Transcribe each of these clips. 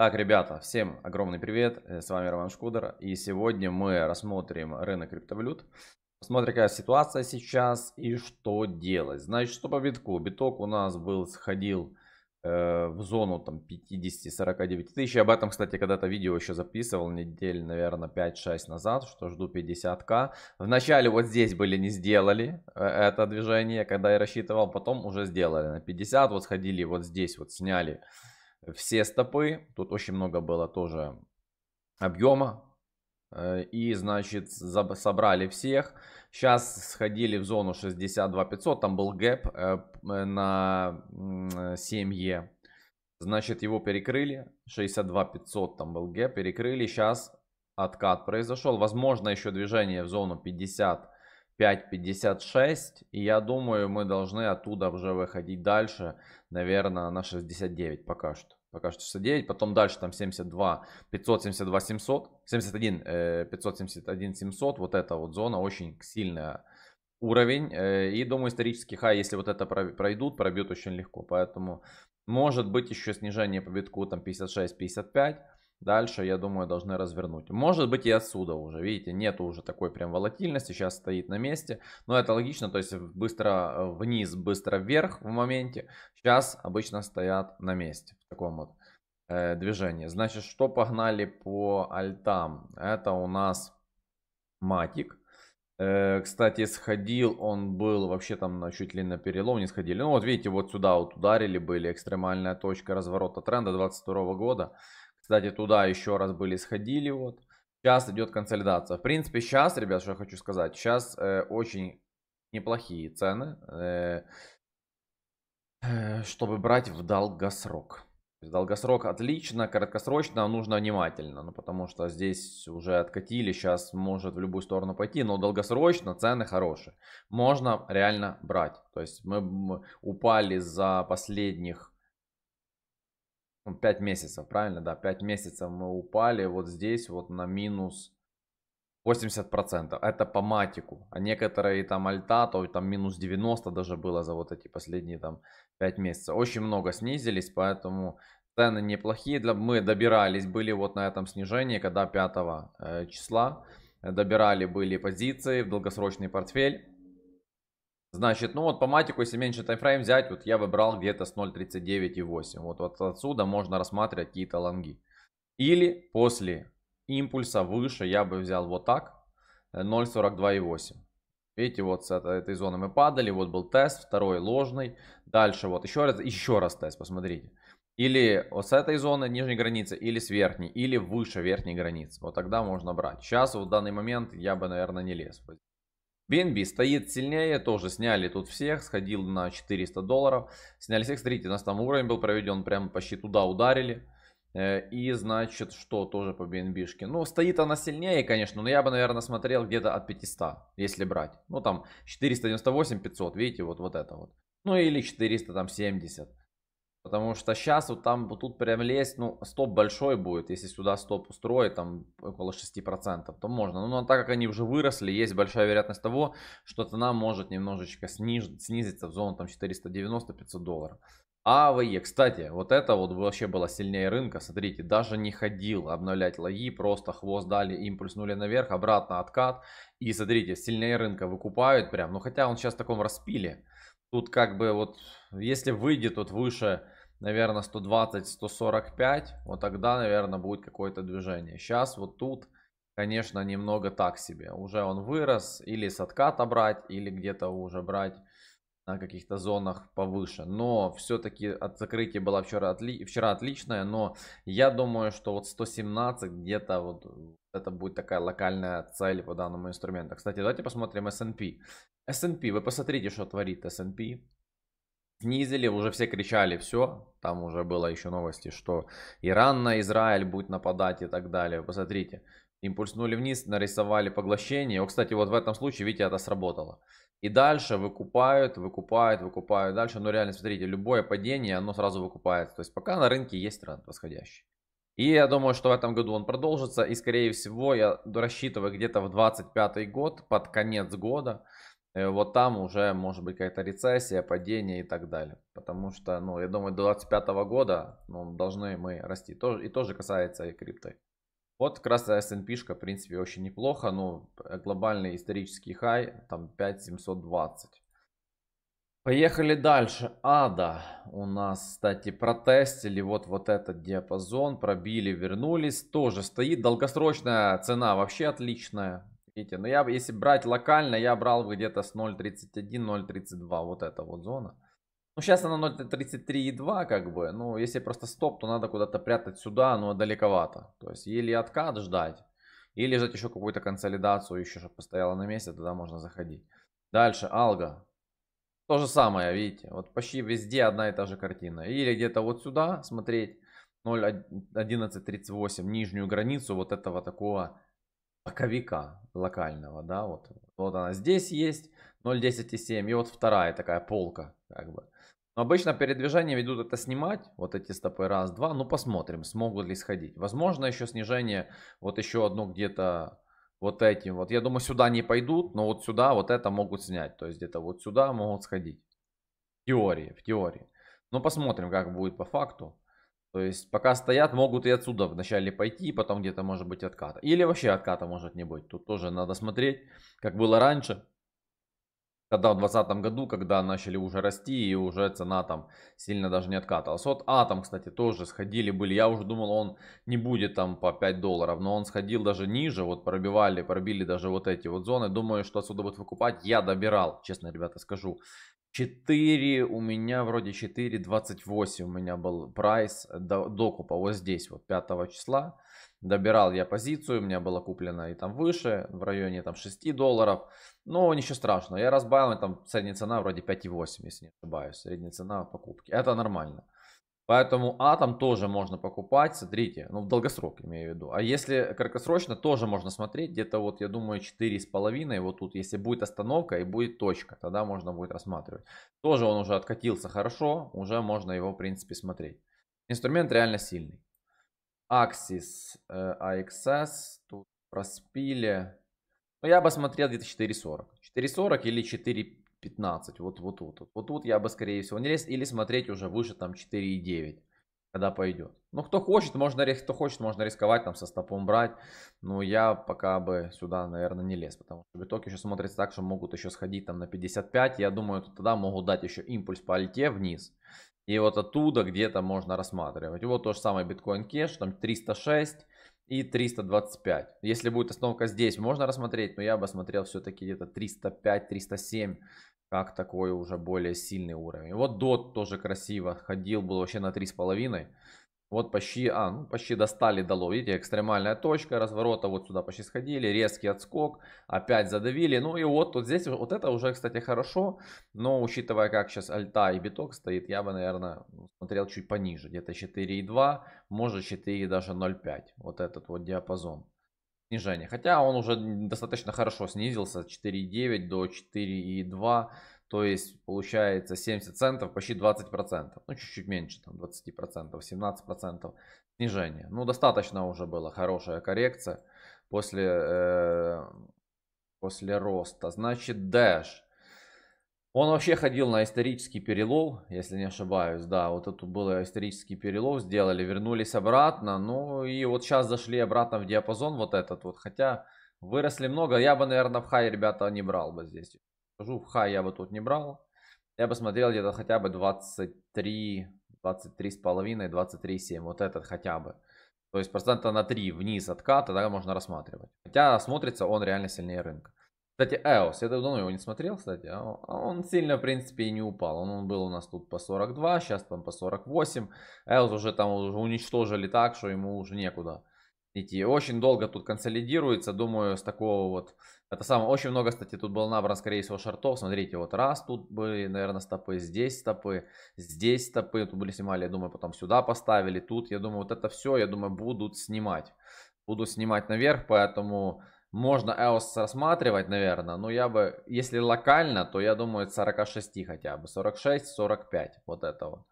Так, ребята, всем огромный привет, э, с вами Роман Шкудер, и сегодня мы рассмотрим рынок криптовалют, посмотрим, какая ситуация сейчас и что делать. Значит, что по битку? Биток у нас был, сходил э, в зону там 50-49 тысяч, об этом, кстати, когда-то видео еще записывал, недель, наверное, 5-6 назад, что жду 50к. Вначале вот здесь были, не сделали э, это движение, когда я рассчитывал, потом уже сделали на 50, вот сходили вот здесь, вот сняли все стопы. Тут очень много было тоже объема. Э, и, значит, собрали всех. Сейчас сходили в зону 62 500. Там был гэп э, э, на 7Е. Значит, его перекрыли. 62 500 там был гэп. Перекрыли. Сейчас откат произошел. Возможно, еще движение в зону 50 5.56. И я думаю, мы должны оттуда уже выходить дальше, наверное, на 69 пока что. Пока что 69, потом дальше там 72, 572, 700, 71, 571, 700. Вот эта вот зона очень сильная уровень. Э, и думаю, исторический хай, если вот это пройдут, пробьют очень легко. Поэтому может быть еще снижение по битку там 56-55. Дальше, я думаю, должны развернуть. Может быть и отсюда уже, видите, нету уже такой прям волатильности, сейчас стоит на месте. Но это логично, то есть быстро э, вниз, быстро вверх в моменте. Сейчас обычно стоят на месте в таком вот э, движении. Значит, что погнали по альтам? Это у нас матик. Э, кстати, сходил он был вообще там на, чуть ли на перелом не сходили. Ну вот видите, вот сюда вот ударили были, экстремальная точка разворота тренда 22 года. Кстати, туда еще раз были сходили, вот. Сейчас идет консолидация. В принципе, сейчас, ребят, что я хочу сказать, сейчас э, очень неплохие цены, э, э, чтобы брать в долгосрок. Долгосрок отлично, краткосрочно нужно внимательно, ну, потому что здесь уже откатили, сейчас может в любую сторону пойти, но долгосрочно цены хорошие. Можно реально брать. То есть мы упали за последних 5 ну, месяцев, правильно, да, 5 месяцев мы упали вот здесь вот на минус 80%. Это по матику. А некоторые там альта, то там минус 90 даже было за вот эти последние там 5 месяцев. Очень много снизились, поэтому цены неплохие. Для Мы добирались, были вот на этом снижении, когда 5 э, числа э, добирали были позиции в долгосрочный портфель. Значит, ну вот по матику, если меньше таймфрейм взять, вот я выбрал где-то с 0.39,8. Вот, вот отсюда можно рассматривать какие-то лонги. Или после импульса выше я бы взял вот так, 0.42,8. Э, Видите, вот с этой, этой зоны мы падали, вот был тест, второй ложный. Дальше вот еще раз, еще раз тест, посмотрите. Или вот с этой зоны нижней границы, или с верхней, или выше верхней границы. Вот тогда можно брать. Сейчас вот в данный момент я бы, наверное, не лез. BNB стоит сильнее, тоже сняли тут всех, сходил на 400 долларов. Сняли всех, смотрите, у нас там уровень был проведен, прям почти туда ударили. Э, и значит, что тоже по BNB? -шке. Ну, стоит она сильнее, конечно, но я бы, наверное, смотрел где-то от 500, если брать. Ну, там 498, 500, видите, вот, вот это вот. Ну, или 470. Потому что сейчас вот там, вот тут прям лезть, ну, стоп большой будет. Если сюда стоп устроить, там около 6%, то можно. Но, ну, но так как они уже выросли, есть большая вероятность того, что цена может немножечко сниж, снизиться в зону там 490-500 долларов. АВЕ, кстати, вот это вот вообще было сильнее рынка, смотрите, даже не ходил обновлять логи, просто хвост дали, импульс, импульснули наверх, обратно откат, и смотрите, сильнее рынка выкупают прям, ну хотя он сейчас в таком распиле, Тут как бы вот, если выйдет вот выше, наверное, 120-145, вот тогда, наверное, будет какое-то движение. Сейчас вот тут, конечно, немного так себе. Уже он вырос, или с отката брать, или где-то уже брать на каких-то зонах повыше. Но все-таки от закрытия было вчера, отли... вчера отличная, но я думаю, что вот 117 где-то вот это будет такая локальная цель по данному инструменту. Кстати, давайте посмотрим S&P. S&P, вы посмотрите, что творит S&P. Снизили, уже все кричали, все. Там уже было еще новости, что Иран на Израиль будет нападать и так далее. Посмотрите, импульснули вниз, нарисовали поглощение. О, кстати, вот в этом случае, видите, это сработало. И дальше выкупают, выкупают, выкупают дальше. Но ну, реально, смотрите, любое падение, оно сразу выкупается. То есть пока на рынке есть тренд восходящий. И я думаю, что в этом году он продолжится. И, скорее всего, я рассчитываю где-то в 25 год, под конец года. Э, вот там уже может быть какая-то рецессия, падение и так далее. Потому что, ну, я думаю, до 25 года ну, должны мы расти. И тоже касается и крипты. Вот красная S&P, в принципе, очень неплохо. Ну, глобальный исторический хай, там 5720. Поехали дальше. Ада у нас, кстати, протестили вот, вот этот диапазон, пробили, вернулись. Тоже стоит долгосрочная цена, вообще отличная. Видите, но ну, я, если брать локально, я брал бы где-то с 0.31-0.32, вот эта вот зона. Ну, сейчас она 0.33,2 как бы. Ну, если просто стоп, то надо куда-то прятать сюда, но далековато. То есть, или откат ждать, или ждать еще какую-то консолидацию, еще чтобы постояла на месте, тогда можно заходить. Дальше, Алга. То же самое, видите, вот почти везде одна и та же картина. Или где-то вот сюда смотреть 0.1138, нижнюю границу вот этого такого боковика локального, да, вот. Вот она здесь есть, 0.10.7, и вот вторая такая полка, как бы. Но обычно передвижения ведут это снимать, вот эти стопы, раз, два, ну посмотрим, смогут ли сходить. Возможно, еще снижение, вот еще одно где-то вот этим. Вот я думаю, сюда не пойдут, но вот сюда вот это могут снять. То есть где-то вот сюда могут сходить. В теории, в теории. Но ну, посмотрим, как будет по факту. То есть пока стоят, могут и отсюда вначале пойти, потом где-то может быть отката. Или вообще отката может не быть. Тут тоже надо смотреть, как было раньше. Когда в 2020 году, когда начали уже расти и уже цена там сильно даже не откатывалась. Вот Атом, кстати, тоже сходили были. Я уже думал, он не будет там по 5 долларов, но он сходил даже ниже. Вот пробивали, пробили даже вот эти вот зоны. Думаю, что отсюда будет выкупать. Я добирал, честно, ребята, скажу. 4 у меня вроде 4.28 у меня был прайс до, докупа вот здесь вот 5 числа. Добирал я позицию, у меня было куплено и там выше, в районе там 6 долларов. Ну, ничего страшного. Я разбавил, там средняя цена вроде 5,8, если не ошибаюсь. Средняя цена покупки. Это нормально. Поэтому атом тоже можно покупать, смотрите, ну в долгосрок имею в виду. А если краткосрочно, тоже можно смотреть, где-то вот я думаю 4,5, вот тут если будет остановка и будет точка, тогда можно будет рассматривать. Тоже он уже откатился хорошо, уже можно его в принципе смотреть. Инструмент реально сильный. Axis, э, AXS, тут проспили, но ну, я бы смотрел где-то 4.40. 4.40 или 4.15. Вот, вот, вот, вот. Вот тут я бы, скорее всего, не лез. Или смотреть уже выше там 4.9 когда пойдет. Ну, кто хочет, можно, кто хочет, можно рисковать, там, со стопом брать. Но я пока бы сюда, наверное, не лез, потому что битоки еще смотрятся так, что могут еще сходить там на 55. Я думаю, тогда могут дать еще импульс по альте вниз. И вот оттуда где-то можно рассматривать. вот то же самое биткоин кеш, там 306 и 325. Если будет остановка здесь, можно рассмотреть, но я бы смотрел все-таки где-то 305-307, как такой уже более сильный уровень. Вот DOT тоже красиво ходил, был вообще на 3,5. Вот почти, а, ну, почти достали дало. Видите, экстремальная точка разворота. Вот сюда почти сходили. Резкий отскок. Опять задавили. Ну и вот тут здесь, вот это уже, кстати, хорошо. Но учитывая, как сейчас альта и биток стоит, я бы, наверное, ну, смотрел чуть пониже. Где-то 4,2, может 4 даже 0,5. Вот этот вот диапазон снижения. Хотя он уже достаточно хорошо снизился. 4,9 до 4,2. То есть получается 70 центов, почти 20%. процентов, Ну, чуть-чуть меньше, там 20%, процентов, 17% процентов снижение. Ну, достаточно уже была хорошая коррекция после, э, после роста. Значит, Dash. Он вообще ходил на исторический перелом, если не ошибаюсь, да, вот это был исторический перелом, сделали, вернулись обратно, ну и вот сейчас зашли обратно в диапазон вот этот вот, хотя выросли много, я бы, наверное, в хай, ребята, не брал бы здесь скажу. В хай я бы тут не брал. Я бы смотрел где-то хотя бы 23, 23 с половиной, 23,7. Вот этот хотя бы. То есть процента на 3 вниз откат, тогда можно рассматривать. Хотя смотрится он реально сильнее рынка. Кстати, EOS, я давно его не смотрел, кстати. А а он сильно, в принципе, и не упал. Он, он был у нас тут по 42, сейчас там по 48. EOS уже там уже уничтожили так, что ему уже некуда идти. Очень долго тут консолидируется, думаю, с такого вот... Это самое, очень много, кстати, тут был набран, скорее всего, шортов, Смотрите, вот раз тут были, наверное, стопы, здесь стопы, здесь стопы. Тут были снимали, я думаю, потом сюда поставили, тут. Я думаю, вот это все, я думаю, будут снимать. Будут снимать наверх, поэтому можно EOS рассматривать, наверное, но я бы, если локально, то я думаю, 46 хотя бы, 46-45, вот этого.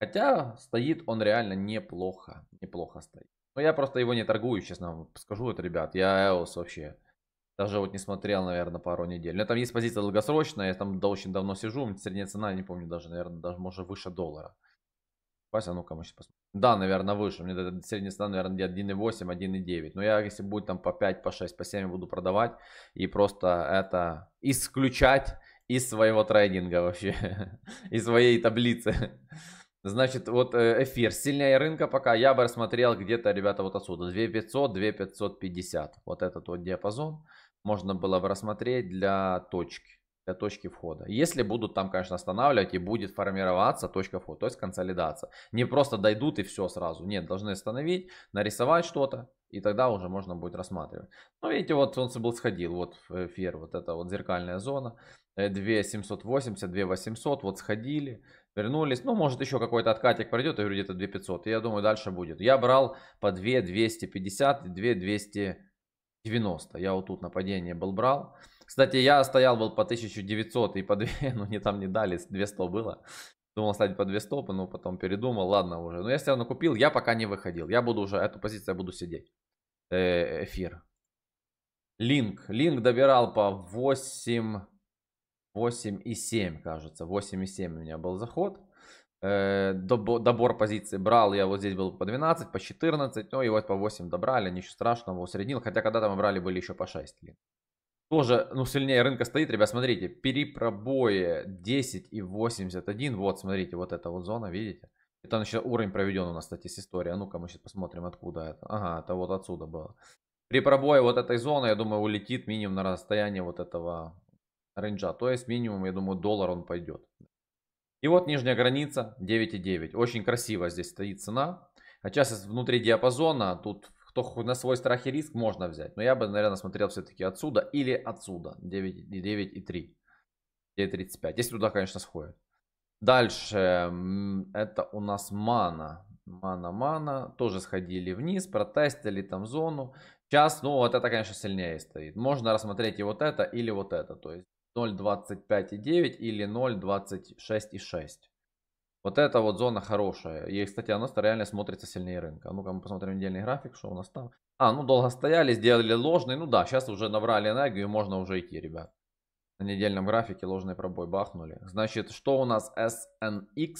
Хотя стоит он реально неплохо, неплохо стоит. Но ну, я просто его не торгую, честно скажу это, ребят. Я EOS вообще даже вот не смотрел, наверное, пару недель. У меня там есть позиция долгосрочная, я там до очень давно сижу, средняя цена, не помню даже, наверное, даже может выше доллара. Вася, ну-ка, мы сейчас посмотрим. Да, наверное, выше. У меня средняя цена, наверное, где 1,8, 1,9. Но я, если будет там по 5, по 6, по 7, буду продавать. И просто это исключать из своего трейдинга вообще. из своей таблицы. Значит, вот э, эфир сильнее рынка пока. Я бы рассмотрел где-то, ребята, вот отсюда. 2500, 2550. Вот этот вот диапазон можно было бы рассмотреть для точки для точки входа. Если будут там, конечно, останавливать и будет формироваться точка входа, то есть консолидация. Не просто дойдут и все сразу. Нет, должны остановить, нарисовать что-то, и тогда уже можно будет рассматривать. Ну, видите, вот солнце был сходил, вот эфир, вот это вот зеркальная зона. 2780, э, 2800, вот сходили, вернулись. Ну, может, еще какой-то откатик пройдет, и говорю, где-то 2500. И я думаю, дальше будет. Я брал по 2250 и 2290. Я вот тут на падение был брал. Кстати, я стоял был по 1900 и по 2, ну не там не дали, 200 было. Думал ставить по 200, но ну, потом передумал, ладно уже. Но ну, я все равно купил, я пока не выходил. Я буду уже, эту позицию я буду сидеть. Э, эфир. Линк. Линк добирал по 8, 8 и 7, кажется. 8 и 7 у меня был заход. Э, добор, добор позиции брал я вот здесь был по 12, по 14, ну и вот по 8 добрали, ничего страшного, усреднил, хотя когда-то мы брали были еще по 6. Линк тоже, ну, сильнее рынка стоит, ребят, смотрите, перепробои 10 и 81, вот, смотрите, вот эта вот зона, видите? Это значит, уровень проведен у нас, кстати, с истории. А ну-ка, мы сейчас посмотрим, откуда это. Ага, это вот отсюда было. При пробое вот этой зоны, я думаю, улетит минимум на расстояние вот этого рейнджа. То есть минимум, я думаю, доллар он пойдет. И вот нижняя граница 9,9. Очень красиво здесь стоит цена. А сейчас внутри диапазона тут то на свой страх и риск можно взять. Но я бы, наверное, смотрел все-таки отсюда или отсюда. 9, 9 и 3. 9.35. Если туда, конечно, сходит. Дальше. Это у нас мана. Мана-мана. Тоже сходили вниз, протестили там зону. Сейчас, ну, вот это, конечно, сильнее стоит. Можно рассмотреть и вот это, или вот это. То есть 0.25,9 или 0.26,6. Вот эта вот зона хорошая. И, кстати, она реально смотрится сильнее рынка. А ну-ка мы посмотрим недельный график, что у нас там. А, ну долго стояли, сделали ложный. Ну да, сейчас уже набрали энергию, можно уже идти, ребят. На недельном графике ложный пробой бахнули. Значит, что у нас SNX?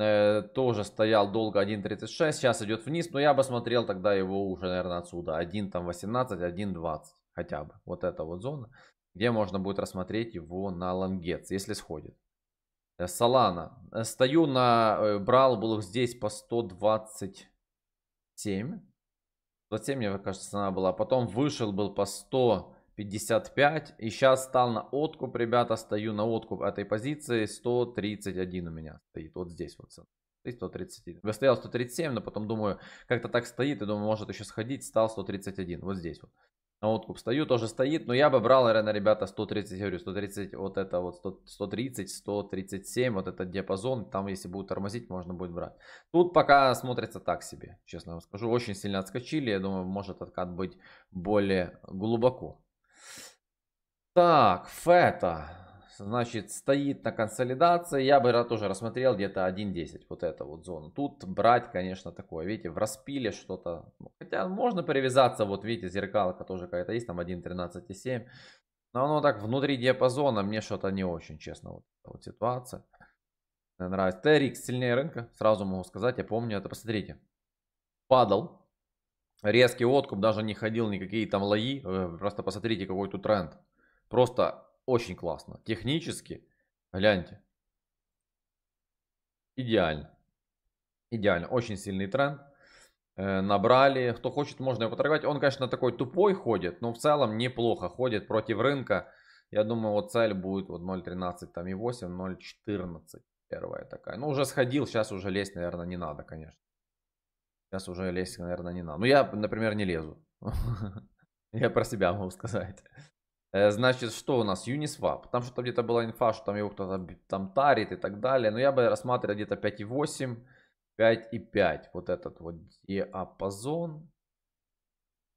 Э, тоже стоял долго 1.36, сейчас идет вниз, но я бы смотрел тогда его уже, наверное, отсюда. 1.18, 1.20 хотя бы. Вот эта вот зона, где можно будет рассмотреть его на лонгец, если сходит. Салана. Э, э, стою на э, брал Браулбулах здесь по 127. 27, мне кажется, цена была. Потом вышел был по 155. И сейчас стал на откуп, ребята. Стою на откуп этой позиции. 131 у меня стоит. Вот здесь вот цена. 131. Я стоял 137, но потом думаю, как-то так стоит. И думаю, может еще сходить. Стал 131. Вот здесь вот на откуп стою, тоже стоит. Но я бы брал, наверное, ребята, 130, говорю, 130, вот это вот, 100, 130, 137, вот этот диапазон. Там, если будут тормозить, можно будет брать. Тут пока смотрится так себе, честно вам скажу. Очень сильно отскочили. Я думаю, может откат быть более глубоко. Так, фета значит, стоит на консолидации. Я бы тоже рассмотрел где-то 1.10, вот эту вот зону. Тут брать, конечно, такое, видите, в распиле что-то. Хотя можно привязаться, вот видите, зеркалка тоже какая-то есть, там 1.13.7. Но оно так внутри диапазона, мне что-то не очень, честно, вот, вот ситуация. Мне нравится. TRX сильнее рынка, сразу могу сказать, я помню это, посмотрите. Падал, резкий откуп, даже не ходил никакие там лои. Просто посмотрите, какой тут тренд. Просто очень классно. Технически, гляньте, идеально. Идеально, очень сильный тренд. Э, набрали, кто хочет, можно его поторговать. Он, конечно, такой тупой ходит, но в целом неплохо ходит против рынка. Я думаю, вот цель будет вот 0.13, там и 8, 0.14 первая такая. Ну, уже сходил, сейчас уже лезть, наверное, не надо, конечно. Сейчас уже лезть, наверное, не надо. Ну, я, например, не лезу. Я про себя могу сказать. Э, значит, что у нас? Uniswap. Там что-то где-то была инфа, что там его кто-то там тарит и так далее. Но я бы рассматривал где-то 5,8, 5,5. Вот этот вот диапазон.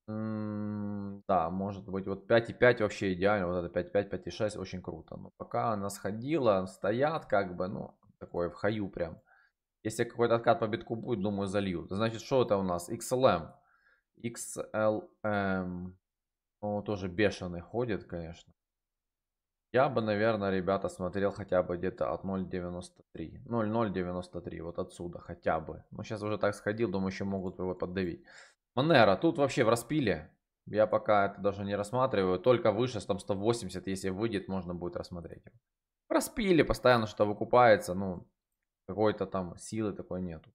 Да, может быть, вот 5,5 вообще идеально. Вот это 5,5, 5,6 очень круто. Но пока она сходила, стоят как бы, ну, такое в хаю прям. Если какой-то откат по битку будет, думаю, залью. Значит, что это у нас? XLM. XLM. Он тоже бешеный ходит, конечно. Я бы, наверное, ребята, смотрел хотя бы где-то от 0.93. 0.093, вот отсюда хотя бы. Ну, сейчас уже так сходил, думаю, еще могут его поддавить. Манера, тут вообще в распиле. Я пока это даже не рассматриваю. Только выше, там 180, если выйдет, можно будет рассмотреть. В распиле постоянно что то выкупается, ну, какой-то там силы такой нету.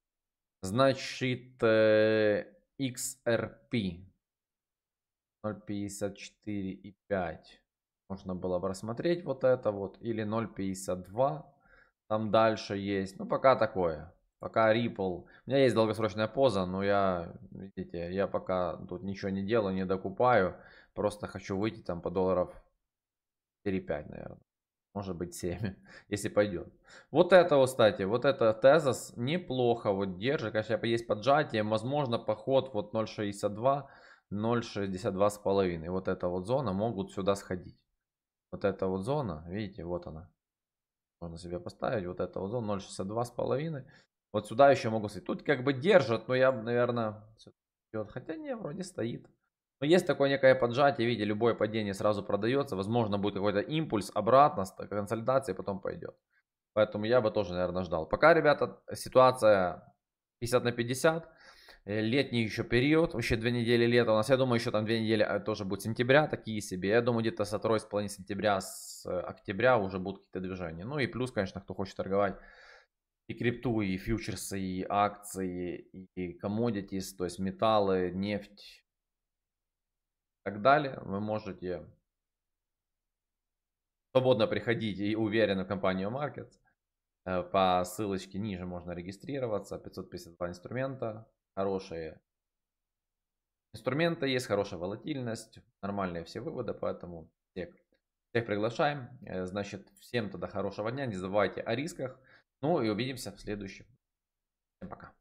Значит, э, XRP. 0.54,5 можно было бы рассмотреть вот это вот. Или 0.52 там дальше есть. Ну, пока такое. Пока Ripple. У меня есть долгосрочная поза, но я, видите, я пока тут ничего не делаю, не докупаю. Просто хочу выйти там по долларов 4-5, наверное. Может быть 7, если пойдет. Вот это, кстати, вот это тезис неплохо вот держит. Конечно, есть поджатие. Возможно, поход вот 0.62 0,62,5. Вот эта вот зона могут сюда сходить. Вот эта вот зона, видите, вот она. Можно себе поставить. Вот эта вот зона 0,62,5. Вот сюда еще могу сойти. Тут как бы держат, но я, наверное, хотя не, вроде стоит. Но есть такое некое поджатие, видите, любое падение сразу продается. Возможно, будет какой-то импульс обратно, консолидация, потом пойдет. Поэтому я бы тоже, наверное, ждал. Пока, ребята, ситуация 50 на 50. Э, летний еще период, вообще две недели лета у нас, я думаю, еще там две недели а, тоже будет сентября, такие себе, я думаю, где-то с второй с половины сентября, с э, октября уже будут какие-то движения, ну и плюс, конечно, кто хочет торговать и крипту, и фьючерсы, и акции, и commodities, то есть металлы, нефть и так далее, вы можете свободно приходить и уверенно в компанию Markets. Э, по ссылочке ниже можно регистрироваться. 552 инструмента хорошие инструмента, есть хорошая волатильность, нормальные все выводы, поэтому всех, всех приглашаем. Э, значит, всем тогда хорошего дня, не забывайте о рисках. Ну и увидимся в следующем. Всем пока.